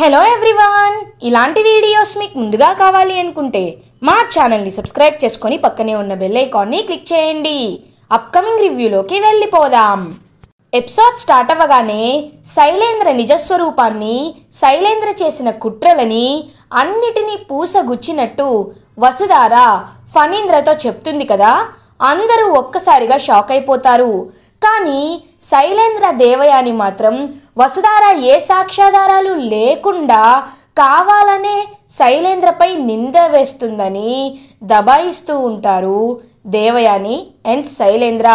hello everyone ఇలాంటి videos మీకు ముందుగా కావాలి అనుకుంటే మా ఛానల్ని సబ్స్క్రైబ్ చేసుకొని పక్కనే ఉన్న బెల్ ఐకాన్ని క్లిక్ చేయండి అప్కమింగ్ రివ్యూలోకి వెళ్ళిపోదాం ఎపిసోడ్ స్టార్ట్ అవ్వగానే శైలేంద్ర నిజస్వరూపాన్ని శైలేంద్ర చేసిన కుట్రలని అన్నిటినీ పూసగుచ్చినట్టు వసుధార ఫణీంద్రతో చెప్తుంది కదా అందరూ ఒక్కసారిగా షాక్ అయిపోతారు కానీ శైలేంద్ర దేవయాని మాత్రం వసుధార ఏ సాక్ష్యాధారాలు లేకుండా కావాలనే శైలేంద్రపై నింద వేస్తుందని దబాయిస్తూ ఉంటారు దేవయాని అండ్ శైలేంద్ర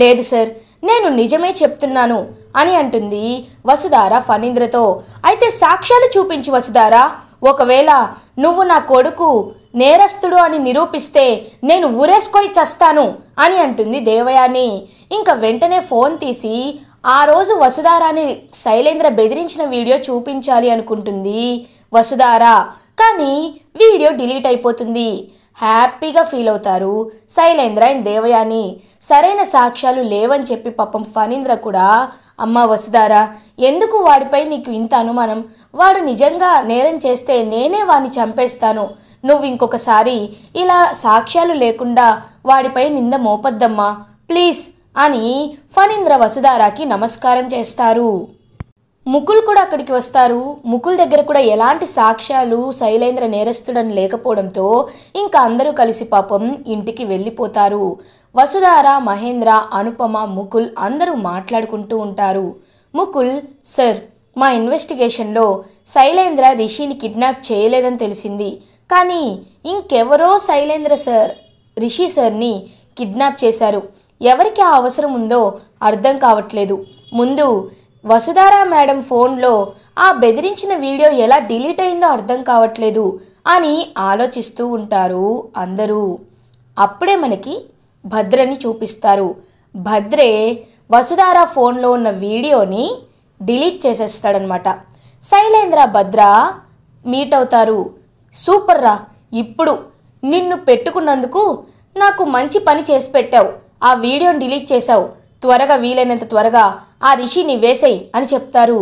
లేదు సార్ నేను నిజమే చెప్తున్నాను అని అంటుంది వసుధార ఫణీంద్రతో అయితే సాక్ష్యాలు చూపించి వసుధార ఒకవేళ నువ్వు నా కొడుకు నేరస్తుడు అని నిరూపిస్తే నేను ఊరేసుకొని చస్తాను అని అంటుంది దేవయాని ఇంకా వెంటనే ఫోన్ తీసి ఆ రోజు వసుధారాని శైలేంద్ర బెదిరించిన వీడియో చూపించాలి అనుకుంటుంది వసుధారా కానీ వీడియో డిలీట్ అయిపోతుంది హ్యాపీగా ఫీల్ అవుతారు శైలేంద్ర అండ్ దేవయాని సరైన సాక్ష్యాలు లేవని చెప్పి పాపం ఫణీంద్ర కూడా అమ్మ వసుధారా ఎందుకు వాడిపై నీకు ఇంత అనుమానం వాడు నిజంగా నేరం చేస్తే నేనే వాడిని చంపేస్తాను నువ్వు ఇంకొకసారి ఇలా సాక్ష్యాలు లేకుండా వాడిపై నింద మోపద్దమ్మా ప్లీజ్ అని ఫణీంద్ర వసుధారాకి నమస్కారం చేస్తారు ముకుల్ కూడా అక్కడికి వస్తారు ముకుల్ దగ్గర కూడా ఎలాంటి సాక్ష్యాలు శైలేంద్ర నేరస్తుడని లేకపోవడంతో ఇంకా అందరూ కలిసి పాపం ఇంటికి వెళ్ళిపోతారు వసుధార మహేంద్ర అనుపమ ముకుల్ అందరూ మాట్లాడుకుంటూ ఉంటారు ముకుల్ సర్ మా ఇన్వెస్టిగేషన్లో శైలేంద్ర రిషిని కిడ్నాప్ చేయలేదని తెలిసింది కానీ ఇంకెవరో శైలేంద్ర సార్ రిషి సార్ని కిడ్నాప్ చేశారు ఎవరికి ఆ అవసరం ఉందో అర్థం కావట్లేదు ముందు వసుధారా మేడం ఫోన్లో ఆ బెదిరించిన వీడియో ఎలా డిలీట్ అయిందో అర్థం కావట్లేదు అని ఆలోచిస్తూ ఉంటారు అందరూ అప్పుడే మనకి భద్రని చూపిస్తారు భద్రే వసుధారా ఫోన్లో ఉన్న వీడియోని డిలీట్ చేసేస్తాడనమాట శైలేంద్ర భద్ర మీట్ అవుతారు సూపర్ రా ఇప్పుడు నిన్ను పెట్టుకున్నందుకు నాకు మంచి పని చేసి పెట్టావు ఆ వీడియోని డిలీట్ చేశావు త్వరగా వీలైనంత త్వరగా ఆ రిషిని వేసేయి అని చెప్తారు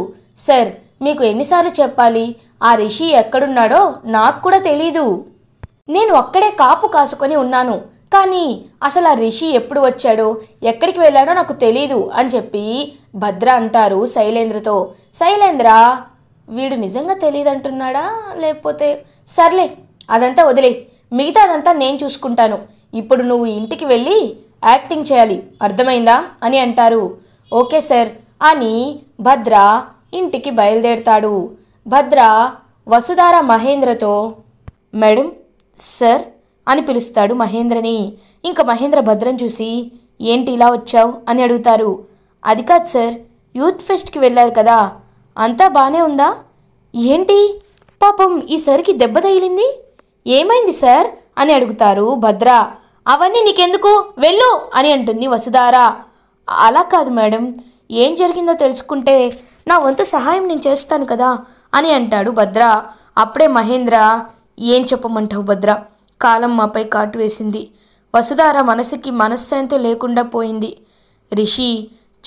సార్ మీకు ఎన్నిసార్లు చెప్పాలి ఆ రిషి ఎక్కడున్నాడో నాకు కూడా తెలీదు నేను అక్కడే కాపు కాసుకొని ఉన్నాను కానీ అసలు ఆ రిషి ఎప్పుడు వచ్చాడో ఎక్కడికి వెళ్ళాడో నాకు తెలీదు అని చెప్పి భద్ర అంటారు శైలేంద్రతో శైలేంద్ర వీడు నిజంగా తెలియదంటున్నాడా లేకపోతే సర్లే అదంతా వదిలే మిగతాదంతా నేను చూసుకుంటాను ఇప్పుడు నువ్వు ఇంటికి వెళ్ళి యాక్టింగ్ చేయాలి అర్థమైందా అని అంటారు ఓకే సార్ అని భద్ర ఇంటికి బయలుదేరతాడు భద్ర వసుధార మహేంద్రతో మేడం సార్ అని పిలుస్తాడు మహేంద్రని ఇంకా మహేంద్ర భద్రం చూసి ఏంటి ఇలా వచ్చావు అని అడుగుతారు అది కాదు సార్ యూత్ ఫెస్ట్కి వెళ్ళారు కదా అంతా బాగానే ఉందా ఏంటి పాపం ఈసారికి దెబ్బ తగిలింది ఏమైంది సార్ అని అడుగుతారు భద్ర అవన్నీ నీకెందుకు వెళ్ళు అని అంటుంది వసుధార అలా కాదు మేడం ఏం జరిగిందో తెలుసుకుంటే నా వంతు సహాయం నేను చేస్తాను కదా అని అంటాడు భద్ర అప్పుడే మహేంద్ర ఏం చెప్పమంటావు భద్ర కాలం మాపై కాటు వేసింది వసుధార మనసుకి మనశ్శాంతి లేకుండా పోయింది రిషి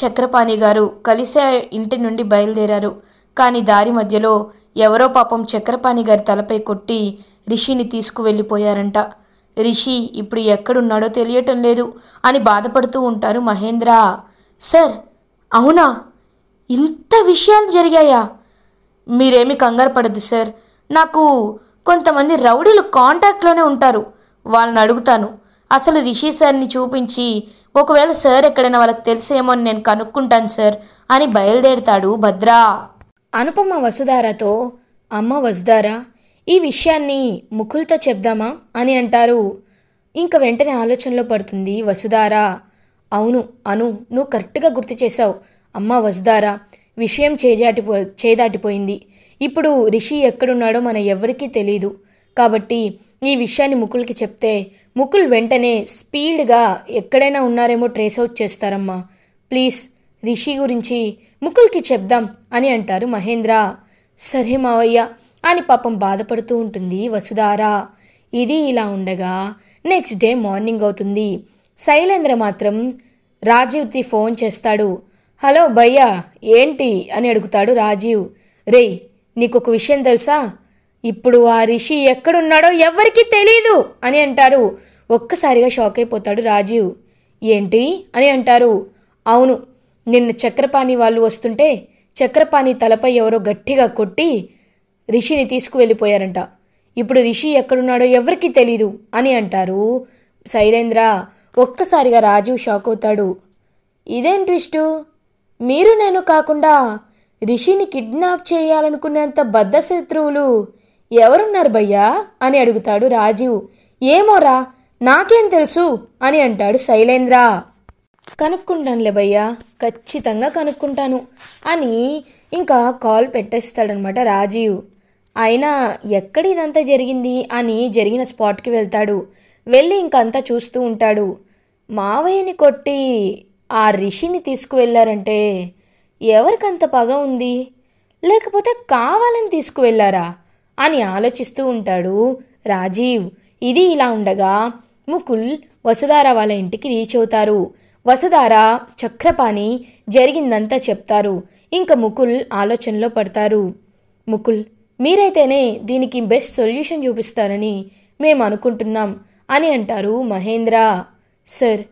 చక్రపాణి గారు కలిసే ఇంటి నుండి బయలుదేరారు కానీ దారి మధ్యలో ఎవరో పాపం చక్రపాణి గారి తలపై కొట్టి రిషిని తీసుకువెళ్ళిపోయారంట రిషి ఇప్పుడు ఎక్కడున్నాడో తెలియటం లేదు అని బాధపడుతూ ఉంటారు మహేంద్ర సార్ అవునా ఇంత విషయాలు జరిగాయా మీరేమి కంగారు పడద్దు సార్ నాకు కొంతమంది రౌడీలు కాంటాక్ట్లోనే ఉంటారు వాళ్ళని అడుగుతాను అసలు రిషి సార్ని చూపించి ఒకవేళ సార్ ఎక్కడైనా వాళ్ళకి తెలిసేమో అని నేను కనుక్కుంటాను సార్ అని బయలుదేరుతాడు భద్రా అనుపమ వసుధారతో అమ్మ వసుధారా ఈ విషయాన్ని ముకుల్తో చెప్దామా అని అంటారు ఇంక వెంటనే ఆలోచనలో పడుతుంది వసుదారా అవును అను నువ్వు కరెక్ట్గా గుర్తు చేశావు అమ్మ వసుదారా విషయం చేజాటిపో చేదాటిపోయింది ఇప్పుడు రిషి ఎక్కడున్నాడో మన ఎవరికీ తెలీదు కాబట్టి ఈ విషయాన్ని ముకుల్కి చెప్తే ముకుల్ వెంటనే స్పీడ్గా ఎక్కడైనా ఉన్నారేమో ట్రేస్ అవుట్ చేస్తారమ్మా ప్లీజ్ రిషి గురించి ముకుల్కి చెప్దాం అని అంటారు మహేంద్ర సరే మావయ్య అని పాపం బాధపడుతూ ఉంటుంది వసుధార ఇది ఇలా ఉండగా నెక్స్ట్ డే మార్నింగ్ అవుతుంది శైలేంద్ర మాత్రం రాజీవ్కి ఫోన్ చేస్తాడు హలో భయ్యా ఏంటి అని అడుగుతాడు రాజీవ్ రే నీకొక విషయం తెలుసా ఇప్పుడు ఆ రిషి ఎక్కడున్నాడో ఎవరికీ తెలీదు అని అంటారు ఒక్కసారిగా షాక్ అయిపోతాడు రాజీవ్ ఏంటి అని అంటారు అవును నిన్న చక్రపాణి వాళ్ళు వస్తుంటే చక్రపాణి తలపై ఎవరో గట్టిగా కొట్టి రిషిని తీసుకువెళ్ళిపోయారంట ఇప్పుడు రిషి ఎక్కడున్నాడో ఎవరికీ తెలీదు అని అంటారు శైలేంద్ర ఒక్కసారిగా రాజీవ్ షాక్ అవుతాడు ఇదేం ట్విస్టు మీరు నేను కాకుండా రిషిని కిడ్నాప్ చేయాలనుకునేంత బద్ధశత్రువులు ఎవరున్నారు భయ్యా అని అడుగుతాడు రాజీవ్ ఏమోరా నాకేం తెలుసు అని అంటాడు శైలేంద్ర కనుక్కుంటానులే భయ్యా ఖచ్చితంగా కనుక్కుంటాను అని ఇంకా కాల్ పెట్టేస్తాడనమాట రాజీవ్ అయినా ఎక్కడ ఇదంతా జరిగింది అని జరిగిన స్పాట్కి వెళ్తాడు వెళ్ళి ఇంకంతా చూస్తూ ఉంటాడు మావయ్యని కొట్టి ఆ రిషిని తీసుకువెళ్ళారంటే ఎవరికంత పగ ఉంది లేకపోతే కావాలని తీసుకువెళ్ళారా అని ఆలోచిస్తూ ఉంటాడు రాజీవ్ ఇది ఇలా ఉండగా ముకుల్ వసుధార వాళ్ళ ఇంటికి రీచ్ అవుతారు వసుధార చక్రపాణి జరిగిందంతా చెప్తారు ఇంకా ముకుల్ ఆలోచనలో పడతారు ముకుల్ మీరైతేనే దీనికి బెస్ట్ సొల్యూషన్ చూపిస్తారని మేము అనుకుంటున్నాం అని అంటారు మహేంద్ర సార్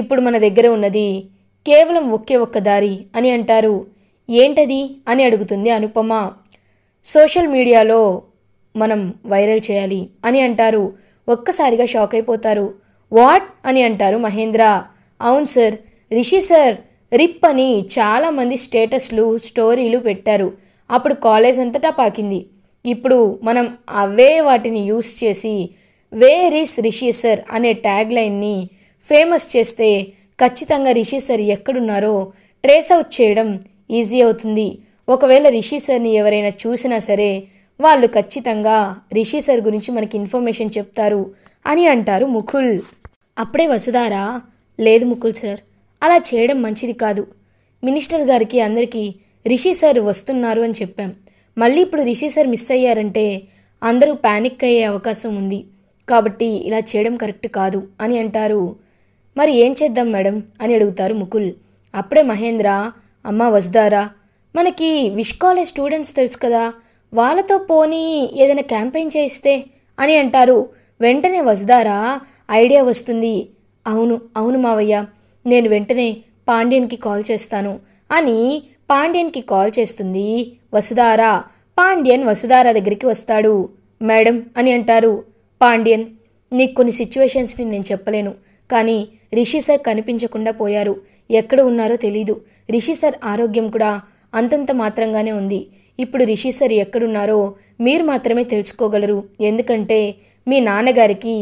ఇప్పుడు మన దగ్గర ఉన్నది కేవలం ఒకే ఒక్క దారి అని అంటారు ఏంటది అని అడుగుతుంది అనుపమ సోషల్ మీడియాలో మనం వైరల్ చేయాలి అని అంటారు ఒక్కసారిగా షాక్ అయిపోతారు వాట్ అని అంటారు మహేంద్ర అవును సార్ రిషి సార్ రిప్ అని చాలామంది స్టేటస్లు స్టోరీలు పెట్టారు అప్పుడు కాలేజ్ అంతటా పాకింది ఇప్పుడు మనం అవే వాటిని యూస్ చేసి వేర్ ఈస్ రిషీసర్ అనే ట్యాగ్ లైన్ని ఫేమస్ చేస్తే ఖచ్చితంగా రిషీసర్ ఎక్కడున్నారో ట్రేస్ అవుట్ చేయడం ఈజీ అవుతుంది ఒకవేళ రిషీసర్ని ఎవరైనా చూసినా సరే వాళ్ళు ఖచ్చితంగా రిషీసర్ గురించి మనకి ఇన్ఫర్మేషన్ చెప్తారు అని అంటారు ముకుల్ అప్పుడే వసుధారా లేదు ముకుల్ సార్ అలా చేయడం మంచిది కాదు మినిస్టర్ గారికి అందరికీ రిషి సార్ వస్తున్నారు అని చెప్పాం మళ్ళీ ఇప్పుడు రిషి సార్ మిస్ అయ్యారంటే అందరూ ప్యానిక్ అయ్యే అవకాశం ఉంది కాబట్టి ఇలా చేయడం కరెక్ట్ కాదు అని అంటారు మరి ఏం చేద్దాం మేడం అని అడుగుతారు ముకుల్ అప్పుడే మహేంద్ర అమ్మ వస్తారా మనకి విష్ కాలేజ్ స్టూడెంట్స్ తెలుసు కదా వాళ్ళతో పోనీ ఏదైనా క్యాంపెయిన్ చేయిస్తే అని అంటారు వెంటనే వస్తారా ఐడియా వస్తుంది అవును అవును మావయ్య నేను వెంటనే పాండ్యన్కి కాల్ చేస్తాను అని పాండ్యన్కి కాల్ చేస్తుంది వసుధార పాండ్యన్ వసుధార దగ్గరికి వస్తాడు మేడం అని అంటారు పాండ్యన్ నీకు కొన్ని సిచ్యువేషన్స్ని నేను చెప్పలేను కానీ రిషి సార్ కనిపించకుండా పోయారు ఎక్కడ ఉన్నారో తెలీదు రిషి సార్ ఆరోగ్యం కూడా అంతంత మాత్రంగానే ఉంది ఇప్పుడు రిషి సార్ ఎక్కడున్నారో మీరు మాత్రమే తెలుసుకోగలరు ఎందుకంటే మీ నాన్నగారికి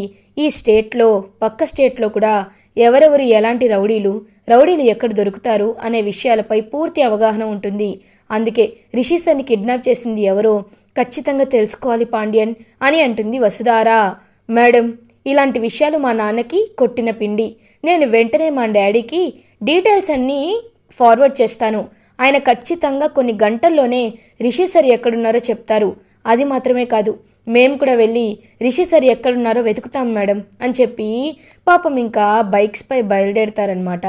ఈ స్టేట్లో పక్క స్టేట్లో కూడా ఎవరెవరు ఎలాంటి రౌడీలు రౌడీలు ఎక్కడ దొరుకుతారు అనే విషయాలపై పూర్తి అవగాహన ఉంటుంది అందుకే రిషిసన్ని కిడ్నాప్ చేసింది ఎవరో ఖచ్చితంగా తెలుసుకోవాలి పాండ్యన్ అని అంటుంది వసుధారా మేడం ఇలాంటి విషయాలు మా నాన్నకి కొట్టిన పిండి నేను వెంటనే మా డాడీకి డీటెయిల్స్ అన్నీ ఫార్వర్డ్ చేస్తాను ఆయన ఖచ్చితంగా కొన్ని గంటల్లోనే రిషి సార్ ఎక్కడున్నారో చెప్తారు అది మాత్రమే కాదు మేము కూడా వెళ్ళి రిషి సార్ ఎక్కడున్నారో వెతుకుతాం మేడం అని చెప్పి పాపం ఇంకా బైక్స్పై బయలుదేరతారనమాట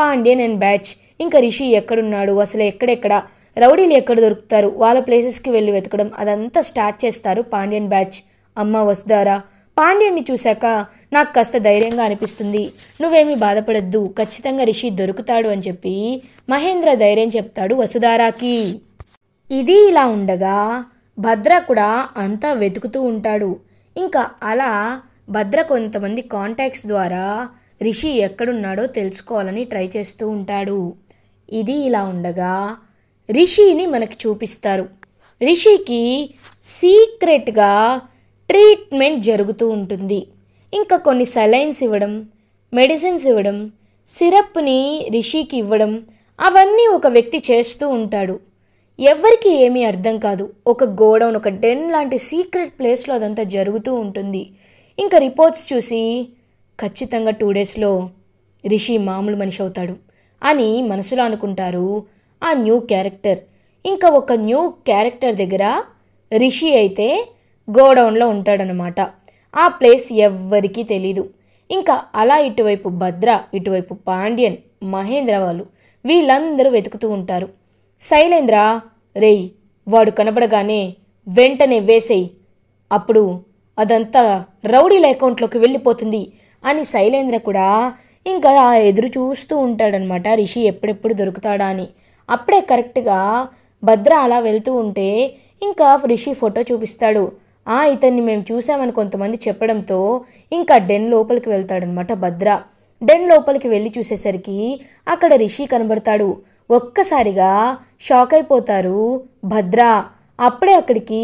పాండ్యన్ అండ్ బ్యాచ్ ఇంకా రిషి ఎక్కడున్నాడు అసలు ఎక్కడెక్కడ రౌడీలు ఎక్కడ దొరుకుతారు వాళ్ళ ప్లేసెస్కి వెళ్ళి వెతకడం అదంతా స్టార్ట్ చేస్తారు పాండ్యన్ బ్యాచ్ అమ్మ వస్తారా పాండ్యన్ని చూశాక నాకు కాస్త ధైర్యంగా అనిపిస్తుంది నువ్వేమీ బాధపడద్దు ఖచ్చితంగా రిషి దొరుకుతాడు అని చెప్పి మహేంద్ర ధైర్యం చెప్తాడు వసుధారాకి ఇది ఇలా ఉండగా భద్ర కూడా అంతా వెతుకుతూ ఉంటాడు ఇంకా అలా భద్ర కొంతమంది కాంటాక్ట్స్ ద్వారా రిషి ఎక్కడున్నాడో తెలుసుకోవాలని ట్రై చేస్తూ ఉంటాడు ఇది ఇలా ఉండగా రిషిని మనకి చూపిస్తారు రిషికి సీక్రెట్గా ట్రీట్మెంట్ జరుగుతూ ఉంటుంది ఇంకా కొన్ని సెలైన్స్ ఇవ్వడం మెడిసిన్స్ ఇవ్వడం సిరప్ని రిషికి ఇవ్వడం అవన్నీ ఒక వ్యక్తి చేస్తూ ఉంటాడు ఎవరికి ఏమీ అర్థం కాదు ఒక గోడౌన్ ఒక డెన్ లాంటి సీక్రెట్ ప్లేస్లో అదంతా జరుగుతూ ఉంటుంది ఇంకా రిపోర్ట్స్ చూసి ఖచ్చితంగా టూ డేస్లో రిషి మామూలు మనిషి అవుతాడు అని మనసులో అనుకుంటారు ఆ న్యూ క్యారెక్టర్ ఇంకా ఒక న్యూ క్యారెక్టర్ దగ్గర రిషి అయితే గోడౌన్లో ఉంటాడనమాట ఆ ప్లేస్ ఎవ్వరికీ తెలీదు ఇంకా అలా ఇటువైపు భద్ర ఇటువైపు పాండ్యన్ మహేంద్ర వాళ్ళు వీళ్ళందరూ వెతుకుతూ ఉంటారు శైలేంద్ర రేయ్ వాడు కనబడగానే వెంటనే వేసేయ్ అప్పుడు అదంతా రౌడీల అకౌంట్లోకి వెళ్ళిపోతుంది అని శైలేంద్ర కూడా ఇంకా ఎదురు చూస్తూ ఉంటాడనమాట రిషి ఎప్పుడెప్పుడు దొరుకుతాడా అని అప్పుడే కరెక్ట్గా భద్ర అలా వెళ్తూ ఉంటే ఇంకా రిషి ఫోటో చూపిస్తాడు ఆ ఇతన్ని మేము చూసామని కొంతమంది చెప్పడంతో ఇంకా డెన్ లోపలికి వెళ్తాడనమాట భద్ర డెన్ లోపలికి వెళ్ళి చూసేసరికి అక్కడ రిషి కనబడతాడు ఒక్కసారిగా షాక్ అయిపోతారు భద్ర అప్పుడే అక్కడికి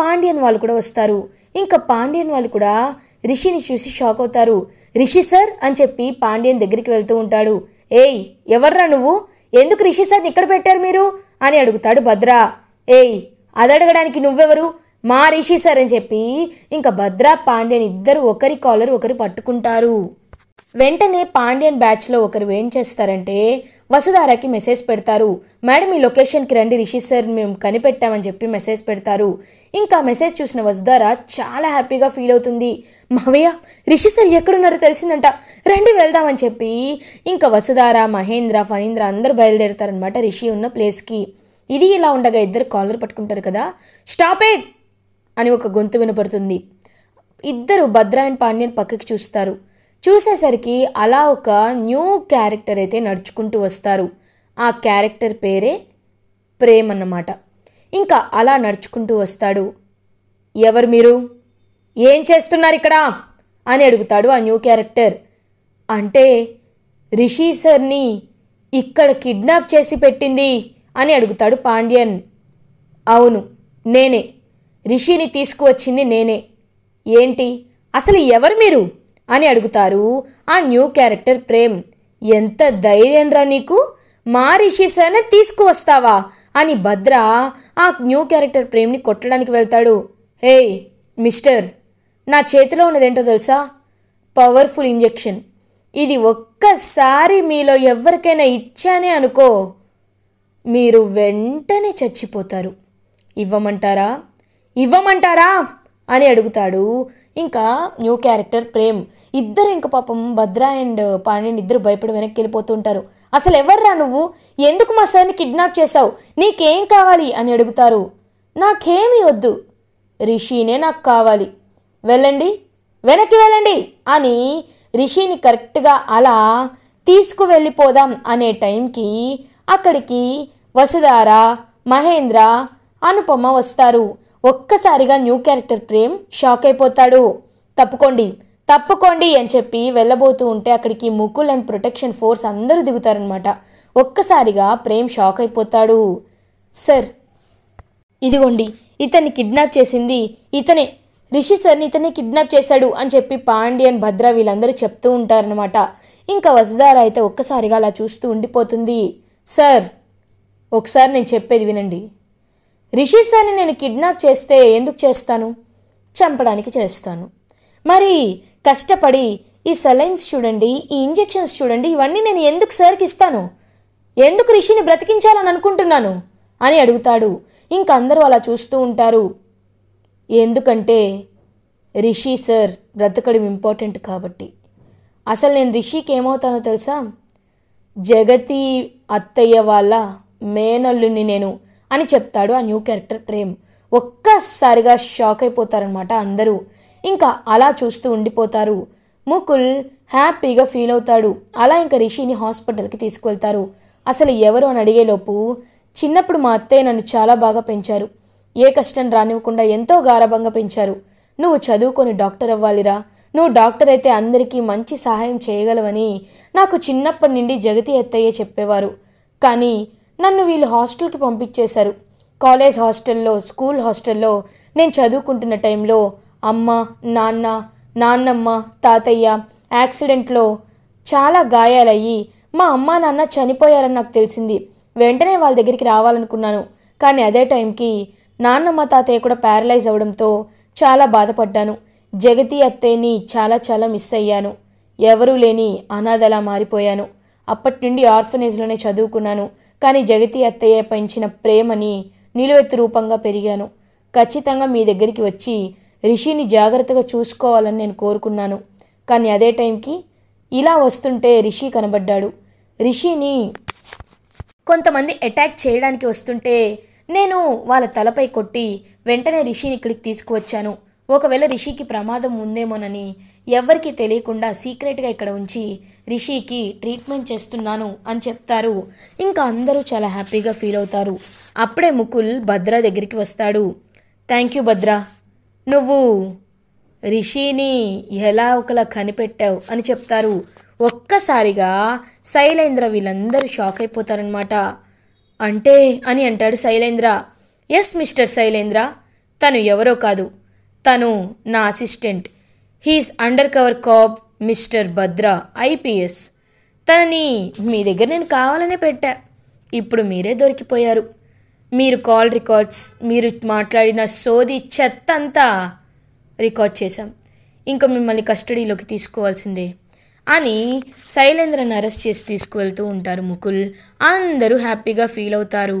పాండ్యన్ వాళ్ళు కూడా వస్తారు ఇంకా పాండ్యన్ వాళ్ళు కూడా రిషిని చూసి షాక్ అవుతారు రిషి సార్ అని చెప్పి పాండ్యన్ దగ్గరికి వెళ్తూ ఉంటాడు ఏయ్ ఎవర్రా నువ్వు ఎందుకు రిషి సార్ని ఇక్కడ పెట్టారు మీరు అని అడుగుతాడు భద్ర ఏయ్ అది అడగడానికి నువ్వెవరు మా రిషి సార్ అని చెప్పి ఇంకా భద్ర పాండ్యన్ ఇద్దరు ఒకరి కాలర్ ఒకరు పట్టుకుంటారు వెంటనే పాండ్యన్ బ్యాచ్లో ఒకరు ఏం చేస్తారంటే వసుధారాకి మెసేజ్ పెడతారు మేడం ఈ లొకేషన్కి రండి రిషి సార్ మేము కనిపెట్టామని చెప్పి మెసేజ్ పెడతారు ఇంకా మెసేజ్ చూసిన వసుధార చాలా హ్యాపీగా ఫీల్ అవుతుంది మావయ్య రిషి సార్ ఎక్కడున్నారో తెలిసిందంట రండి వెళ్దామని చెప్పి ఇంకా వసుధార మహేంద్ర ఫణీంద్ర అందరూ బయలుదేరతారనమాట రిషి ఉన్న ప్లేస్కి ఇది ఇలా ఉండగా ఇద్దరు కాలర్ పట్టుకుంటారు కదా స్టాప్ అని ఒక గొంతు వినపడుతుంది ఇద్దరు భద్ర అండ్ పాండ్యన్ పక్కకి చూస్తారు చూసేసరికి అలా ఒక న్యూ క్యారెక్టర్ అయితే నడుచుకుంటూ వస్తారు ఆ క్యారెక్టర్ పేరే ప్రేమ్ అన్నమాట ఇంకా అలా నడుచుకుంటూ వస్తాడు ఎవరు మీరు ఏం చేస్తున్నారు ఇక్కడ అని అడుగుతాడు ఆ న్యూ క్యారెక్టర్ అంటే రిషి సర్ని ఇక్కడ కిడ్నాప్ చేసి పెట్టింది అని అడుగుతాడు పాండ్యన్ అవును నేనే రిషిని తీసుకువచ్చింది నేనే ఏంటి అసలు ఎవరు మీరు అని అడుగుతారు ఆ న్యూ క్యారెక్టర్ ప్రేమ్ ఎంత ధైర్యంరా నీకు మా అయినా తీసుకువస్తావా అని భద్ర ఆ న్యూ క్యారెక్టర్ ప్రేమ్ని కొట్టడానికి వెళ్తాడు హే మిస్టర్ నా చేతిలో ఉన్నదేంటో తెలుసా పవర్ఫుల్ ఇంజెక్షన్ ఇది ఒక్కసారి మీలో ఎవరికైనా ఇచ్చానే అనుకో మీరు వెంటనే చచ్చిపోతారు ఇవ్వమంటారా ఇవ్వమంటారా అని అడుగుతాడు ఇంకా న్యూ క్యారెక్టర్ ప్రేమ్ ఇద్దరు ఇంక పాపం భద్ర అండ్ పాండ్యన్ ఇద్దరు భయపడి వెనక్కి వెళ్ళిపోతుంటారు అసలు ఎవర్రా నువ్వు ఎందుకు మా సార్ని కిడ్నాప్ చేశావు నీకేం కావాలి అని అడుగుతారు నాకేమీ వద్దు రిషినే నాకు కావాలి వెళ్ళండి వెనక్కి వెళ్ళండి అని రిషిని కరెక్ట్గా అలా తీసుకువెళ్ళిపోదాం అనే టైంకి అక్కడికి వసుధార మహేంద్ర అనుపమ వస్తారు ఒక్కసారిగా న్యూ క్యారెక్టర్ ప్రేమ్ షాక్ అయిపోతాడు తప్పుకోండి తప్పుకోండి అని చెప్పి వెళ్ళబోతూ ఉంటే అక్కడికి ముకుల్ అండ్ ప్రొటెక్షన్ ఫోర్స్ అందరూ దిగుతారనమాట ఒక్కసారిగా ప్రేమ్ షాక్ అయిపోతాడు సర్ ఇదిగోండి ఇతన్ని కిడ్నాప్ చేసింది ఇతనే రిషి సర్ని ఇతనే కిడ్నాప్ చేశాడు అని చెప్పి పాండ్యన్ భద్ర వీళ్ళందరూ చెప్తూ ఉంటారనమాట ఇంకా వసుధార అయితే ఒక్కసారిగా అలా చూస్తూ ఉండిపోతుంది సార్ ఒకసారి నేను చెప్పేది వినండి రిషి సార్ని నేను కిడ్నాప్ చేస్తే ఎందుకు చేస్తాను చంపడానికి చేస్తాను మరి కష్టపడి ఈ సెలైన్స్ చూడండి ఈ ఇంజెక్షన్స్ చూడండి ఇవన్నీ నేను ఎందుకు సార్కి ఇస్తాను ఎందుకు రిషిని బ్రతికించాలని అనుకుంటున్నాను అని అడుగుతాడు ఇంకందరూ అలా చూస్తూ ఉంటారు ఎందుకంటే రిషి సార్ బ్రతకడం ఇంపార్టెంట్ కాబట్టి అసలు నేను రిషికి ఏమవుతానో తెలుసా జగతి అత్తయ్య వాళ్ళ మేనల్లుని నేను అని చెప్తాడు ఆ న్యూ క్యారెక్టర్ ప్రేమ్ ఒక్కసారిగా షాక్ అయిపోతారనమాట అందరూ ఇంకా అలా చూస్తూ ఉండిపోతారు ముకుల్ హ్యాపీగా ఫీల్ అవుతాడు అలా ఇంకా రిషిని హాస్పిటల్కి తీసుకువెళ్తారు అసలు ఎవరు అని అడిగేలోపు చిన్నప్పుడు మా అత్తయ్య నన్ను చాలా బాగా పెంచారు ఏ కష్టం రానివ్వకుండా ఎంతో గారభంగా పెంచారు నువ్వు చదువుకొని డాక్టర్ అవ్వాలిరా నువ్వు డాక్టర్ అయితే అందరికీ మంచి సహాయం చేయగలవని నాకు చిన్నప్పటి నుండి జగతి ఎత్తయ్యే చెప్పేవారు కానీ నన్ను వీళ్ళు హాస్టల్కి పంపించేశారు కాలేజ్ హాస్టల్లో స్కూల్ హాస్టల్లో నేను చదువుకుంటున్న టైంలో అమ్మ నాన్న నాన్నమ్మ తాతయ్య యాక్సిడెంట్లో చాలా గాయాలయ్యి మా అమ్మ నాన్న చనిపోయారని నాకు తెలిసింది వెంటనే వాళ్ళ దగ్గరికి రావాలనుకున్నాను కానీ అదే టైంకి నాన్నమ్మ తాతయ్య కూడా ప్యారలైజ్ అవడంతో చాలా బాధపడ్డాను జగతి అత్తయ్యని చాలా చాలా మిస్ అయ్యాను ఎవరూ లేని అనాథలా మారిపోయాను అప్పటి నుండి ఆర్ఫనేజ్లోనే చదువుకున్నాను కానీ జగతి అత్తయ్య పెంచిన ప్రేమని నిలువెత్తు రూపంగా పెరిగాను ఖచ్చితంగా మీ దగ్గరికి వచ్చి రిషిని జాగ్రత్తగా చూసుకోవాలని నేను కోరుకున్నాను కానీ అదే టైంకి ఇలా వస్తుంటే రిషి కనబడ్డాడు రిషిని కొంతమంది అటాక్ చేయడానికి వస్తుంటే నేను వాళ్ళ తలపై కొట్టి వెంటనే రిషిని ఇక్కడికి తీసుకువచ్చాను ఒకవేళ రిషికి ప్రమాదం ఉందేమోనని ఎవరికి తెలియకుండా సీక్రెట్గా ఇక్కడ ఉంచి రిషికి ట్రీట్మెంట్ చేస్తున్నాను అని చెప్తారు ఇంకా అందరూ చాలా హ్యాపీగా ఫీల్ అవుతారు అప్పుడే ముకుల్ భద్ర దగ్గరికి వస్తాడు థ్యాంక్ యూ భద్ర నువ్వు రిషిని ఎలా ఒకలా కనిపెట్టావు అని చెప్తారు ఒక్కసారిగా శైలేంద్ర వీళ్ళందరూ షాక్ అయిపోతారనమాట అంటే అని అంటాడు శైలేంద్ర ఎస్ మిస్టర్ శైలేంద్ర తను ఎవరో కాదు తను నా assistant he's under cover cop mister Bhadra IPS తనని మీ దగ్గర నేను కావాలనే పెట్టా ఇప్పుడు మీరే దొరికిపోయారు మీరు కాల్ రికార్డ్స్ మీరు మాట్లాడిన సోది చెత్త అంతా రికార్డ్ చేశాం ఇంకా మిమ్మల్ని కస్టడీలోకి తీసుకోవాల్సిందే అని శైలేంద్రను అరెస్ట్ చేసి తీసుకువెళ్తూ ఉంటారు ముకుల్ అందరూ హ్యాపీగా ఫీల్ అవుతారు